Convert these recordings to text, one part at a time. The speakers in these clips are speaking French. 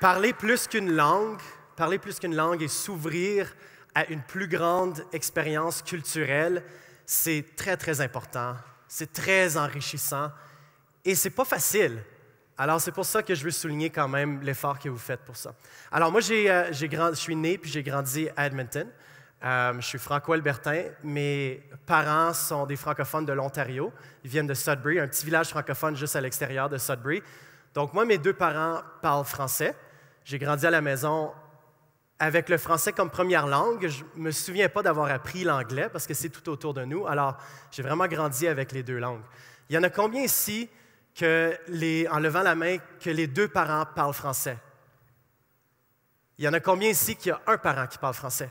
Parler plus qu'une langue, parler plus qu'une langue et s'ouvrir à une plus grande expérience culturelle, c'est très, très important. C'est très enrichissant et c'est pas facile. Alors, c'est pour ça que je veux souligner quand même l'effort que vous faites pour ça. Alors, moi, euh, je suis né puis j'ai grandi à Edmonton. Euh, je suis franco-albertain. Mes parents sont des francophones de l'Ontario. Ils viennent de Sudbury, un petit village francophone juste à l'extérieur de Sudbury. Donc, moi, mes deux parents parlent français. J'ai grandi à la maison avec le français comme première langue. Je ne me souviens pas d'avoir appris l'anglais parce que c'est tout autour de nous. Alors, j'ai vraiment grandi avec les deux langues. Il y en a combien ici que en levant la main, que les deux parents parlent français? Il y en a combien ici qu'il y a un parent qui parle français?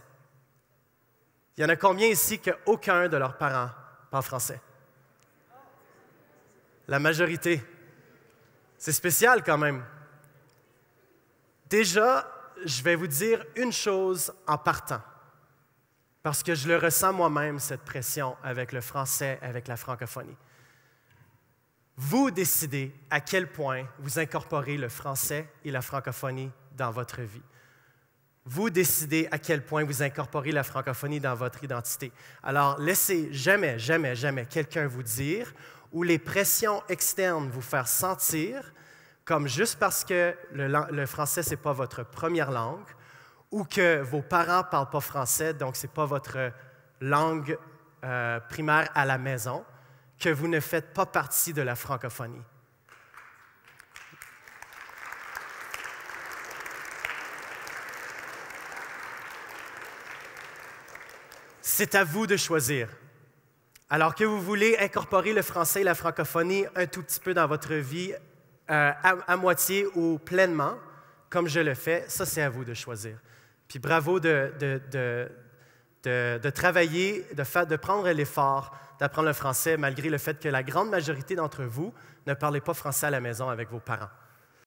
Il y en a combien ici qu'aucun de leurs parents parle français? La majorité. C'est spécial quand même. Déjà, je vais vous dire une chose en partant, parce que je le ressens moi-même, cette pression avec le français, avec la francophonie. Vous décidez à quel point vous incorporez le français et la francophonie dans votre vie. Vous décidez à quel point vous incorporez la francophonie dans votre identité. Alors, laissez jamais, jamais, jamais quelqu'un vous dire ou les pressions externes vous faire sentir comme juste parce que le, français, ce n'est pas votre première langue, ou que vos parents ne parlent pas français, donc ce n'est pas votre langue euh, primaire à la maison, que vous ne faites pas partie de la francophonie. C'est à vous de choisir. Alors que vous voulez incorporer le français et la francophonie un tout petit peu dans votre vie euh, à, moitié ou pleinement, comme je le fais, ça c'est à vous de choisir. Puis bravo de, de, travailler, de, de prendre l'effort d'apprendre le français malgré le fait que la grande majorité d'entre vous ne parlez pas français à la maison avec vos parents.